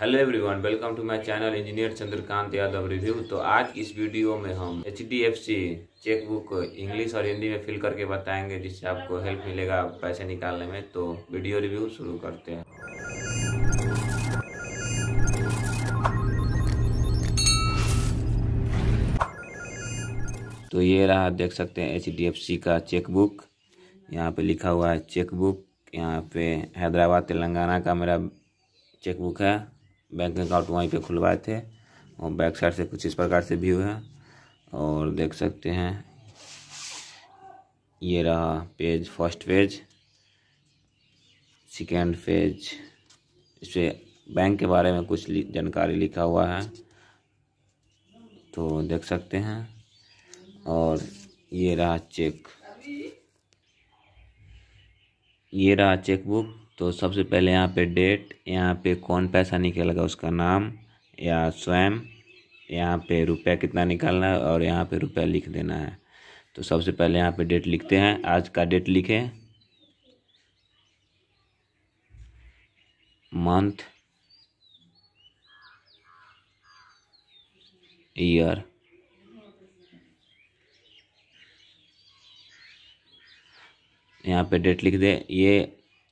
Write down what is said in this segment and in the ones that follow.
hello everyone welcome to my channel engineer Chandrakant Yadav review तो आज इस वीडियो में हम H D F C chequebook English और हिंदी में फिल करके बताएंगे जिससे आपको हेल्प मिलेगा पैसे निकालने में तो वीडियो रिव्यू शुरू करते हैं तो ये रहा देख सकते हैं एच डी एफ सी का चेकबुक यहाँ पे लिखा हुआ है चेकबुक यहाँ पे हैदराबाद तेलंगाना का मेरा चेकबुक है बैंक अकाउंट वहीं पे खुलवाए थे और बैक साइड से कुछ इस प्रकार से व्यू है और देख सकते हैं ये रहा page first page second page इस पर बैंक के बारे में कुछ जानकारी लिखा हुआ है तो देख सकते हैं और ये रहा चेक ये रहा चेकबुक तो सबसे पहले यहाँ पे डेट यहाँ पे कौन पैसा निकलेगा उसका नाम या स्वयं यहाँ पे रुपया कितना निकालना है और यहाँ पे रुपया लिख देना है तो सबसे पहले यहाँ पे डेट लिखते हैं आज का डेट लिखें मंथ ईयर यहाँ पे डेट लिख दे ये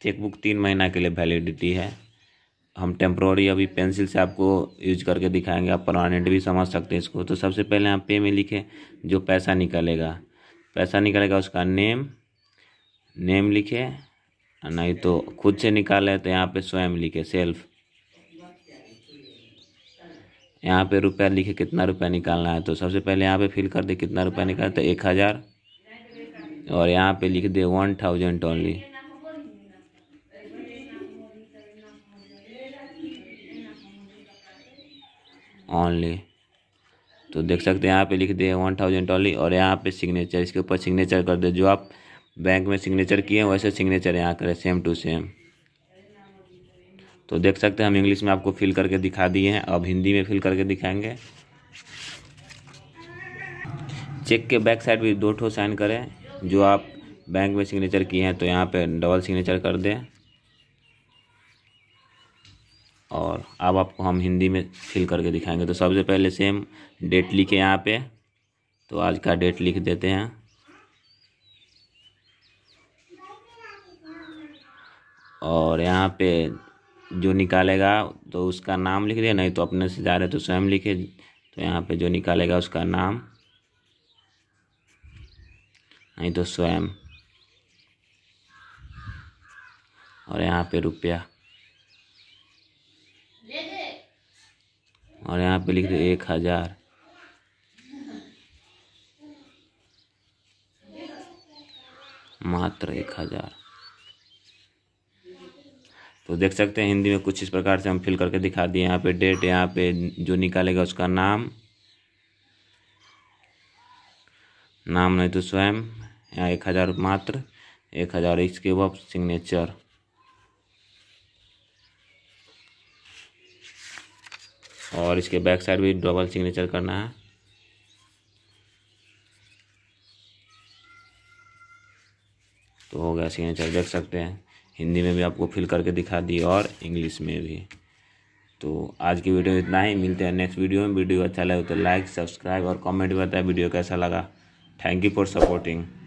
चेकबुक तीन महीना के लिए वैलिडिटी है हम टेम्प्रोरी अभी पेंसिल से आपको यूज करके दिखाएंगे आप परमानेंट भी समझ सकते हैं इसको तो सबसे पहले आप पे में लिखें जो पैसा निकलेगा पैसा निकलेगा उसका नेम नेम लिखे नहीं तो खुद से निकाले तो यहाँ पे स्वयं लिखे सेल्फ यहाँ पे रुपया लिखे कितना रुपया निकालना है तो सबसे पहले यहाँ पे फिल कर दे कितना रुपया निकाल तो एक हज़ार और यहाँ पे लिख दे वन थाउजेंड ओनली ऑनली तो देख सकते हैं यहाँ पे लिख दिए वन थाउजेंड ओनली और यहाँ पे सिग्नेचर इसके ऊपर सिग्नेचर कर दे जो आप बैंक में सिग्नेचर किए हैं वैसे सिग्नेचर यहाँ करें सेम टू सेम तो देख सकते हैं हम इंग्लिश में आपको फिल करके दिखा दिए हैं अब हिंदी में फिल करके दिखाएंगे चेक के बैक साइड भी दो ठो साइन करें जो आप बैंक में सिग्नेचर किए हैं तो यहाँ पे डबल सिग्नेचर कर दें और अब आपको हम हिंदी में फिल करके दिखाएंगे तो सबसे पहले सेम डेट लिखे यहाँ पे तो आज का डेट लिख देते हैं और यहाँ पे जो निकालेगा तो उसका नाम लिख दिया नहीं तो अपने से जा रहे तो स्वयं लिखे तो यहाँ पे जो निकालेगा उसका नाम नहीं तो स्वयं और यहाँ पे रुपया और यहाँ पे लिख दो एक हज़ार मात्र एक हज़ार तो देख सकते हैं हिंदी में कुछ इस प्रकार से हम फिल करके दिखा दिए यहाँ पे डेट यहाँ पे जो निकालेगा उसका नाम नाम नहीं तो स्वयं यहाँ एक हज़ार मात्र एक हज़ार इसके वक्त सिग्नेचर और इसके बैक साइड भी डबल सिग्नेचर करना है तो हो गया सिग्नेचर देख सकते हैं हिंदी में भी आपको फिल करके दिखा दी और इंग्लिश में भी तो आज की वीडियो में इतना ही मिलते हैं नेक्स्ट वीडियो में वीडियो अच्छा लगे तो लाइक सब्सक्राइब और कमेंट बताए वीडियो कैसा लगा थैंक यू फॉर सपोर्टिंग